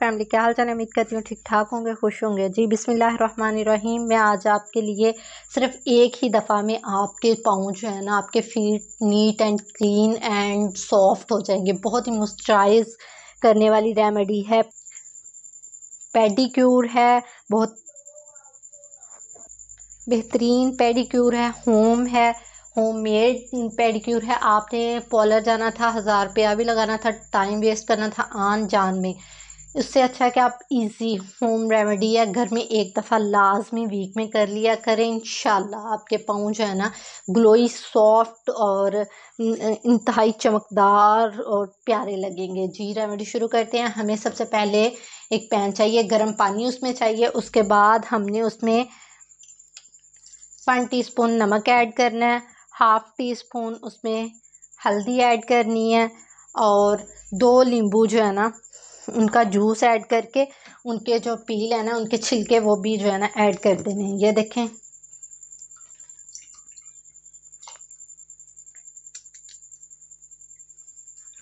family क्या हाल चाल उम्मीद करती हूँ ठीक ठाक होंगे खुश होंगे जी बिसमीम मैं आज आपके लिए सिर्फ एक ही दफ़ा में आपके पाँव जो है ना आपके feet neat and clean and soft हो जाएंगे बहुत ही मॉइस्चराइज करने वाली रेमेडी है पेडिक्यूर है बहुत बेहतरीन पेडिक्यूर है होम है होम मेड पेडिक्यूर है आपने पॉलर जाना था हज़ार रुपया भी लगाना था टाइम वेस्ट करना था आन जान में इससे अच्छा है कि आप इजी होम रेमेडी या घर में एक दफ़ा लाजमी वीक में कर लिया करें इन आपके पाँव जो है ना ग्लोई सॉफ्ट और इंतहाई चमकदार और प्यारे लगेंगे जी रेमेडी शुरू करते हैं हमें सबसे पहले एक पैन चाहिए गर्म पानी उसमें चाहिए उसके बाद हमने उसमें वन टी स्पून नमक ऐड करना है हाफ़ टी स्पून उसमें हल्दी ऐड करनी है और दो नींबू जो है ना उनका जूस ऐड करके उनके जो पील है ना उनके छिलके वो भी जो है ना ऐड कर देने हैं ये देखें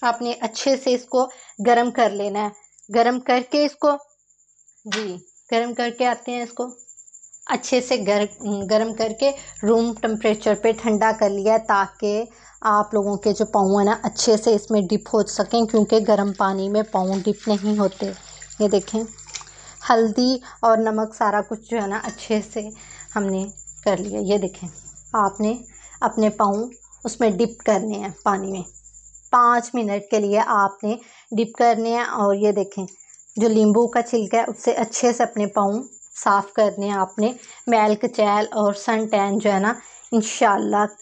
आपने अच्छे से इसको गरम कर लेना है गरम करके इसको जी गरम करके आते हैं इसको अच्छे से गर, गरम करके रूम टेम्परेचर पे ठंडा कर लिया ताकि आप लोगों के जो पाँव है ना अच्छे से इसमें डिप हो सकें क्योंकि गर्म पानी में पाँव डिप नहीं होते ये देखें हल्दी और नमक सारा कुछ जो है ना अच्छे से हमने कर लिया ये देखें आपने अपने पाँव उसमें डिप करने हैं पानी में पाँच मिनट के लिए आपने डिप करने हैं और ये देखें जो नींबू का छिलका है उससे अच्छे से अपने पाँव साफ़ करने हैं आपने मैल कचैल और सन टैन जो है ना इन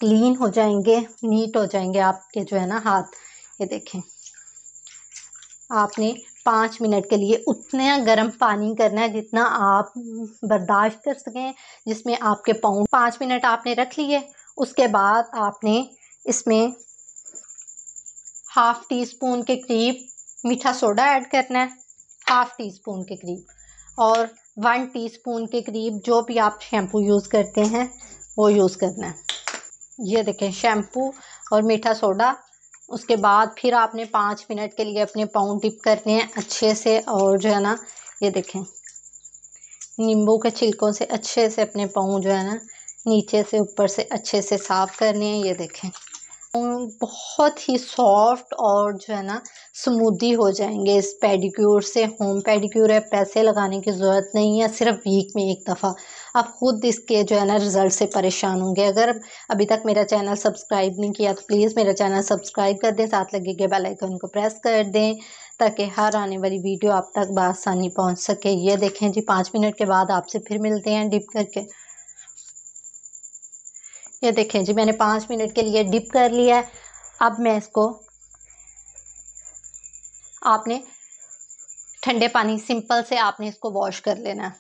क्लीन हो जाएंगे नीट हो जाएंगे आपके जो है ना हाथ ये देखें आपने पाँच मिनट के लिए उतना गर्म पानी करना है जितना आप बर्दाश्त कर सकें जिसमें आपके पाँव पाँच मिनट आपने रख लिए उसके बाद आपने इसमें हाफ़ टी स्पून के करीब मीठा सोडा ऐड करना है हाफ़ टी स्पून के करीब और वन टीस्पून के करीब जो भी आप शैम्पू यूज़ करते हैं वो यूज़ करना है ये देखें शैम्पू और मीठा सोडा उसके बाद फिर आपने पाँच मिनट के लिए अपने पाँव डिप करने हैं अच्छे से और जो है ना ये देखें नींबू के छिलकों से अच्छे से अपने पाँव जो है ना नीचे से ऊपर से अच्छे से साफ़ करने हैं ये देखें बहुत ही सॉफ्ट और जो है ना स्मूदी हो जाएंगे इस पेडिक्योर से होम पेडिक्योर है पैसे लगाने की ज़रूरत नहीं है सिर्फ वीक में एक दफ़ा आप ख़ुद इसके जो है ना रिज़ल्ट से परेशान होंगे अगर अभी तक मेरा चैनल सब्सक्राइब नहीं किया तो प्लीज़ मेरा चैनल सब्सक्राइब कर दें साथ लगे गए बेलाइकन को प्रेस कर दें ताकि हर आने वाली वीडियो आप तक बसानी पहुँच सके ये देखें जी पाँच मिनट के बाद आपसे फिर मिलते हैं डिप करके ये देखें जी मैंने पाँच मिनट के लिए डिप कर लिया है अब मैं इसको आपने ठंडे पानी सिंपल से आपने इसको वॉश कर लेना है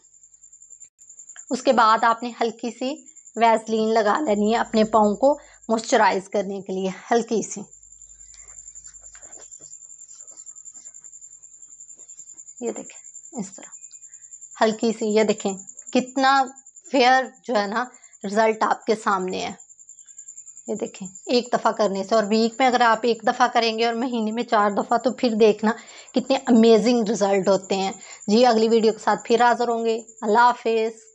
उसके बाद आपने हल्की सी वैसलीन लगा लेनी है अपने पाँव को मॉइस्चराइज करने के लिए हल्की सी ये देखें इस तरह हल्की सी ये देखें कितना फेयर जो है ना रिज़ल्ट आपके सामने है ये देखें एक दफ़ा करने से और वीक में अगर आप एक दफ़ा करेंगे और महीने में चार दफ़ा तो फिर देखना कितने अमेजिंग रिज़ल्ट होते हैं जी अगली वीडियो के साथ फिर हाज़िर होंगे अल्लाह हाफिज़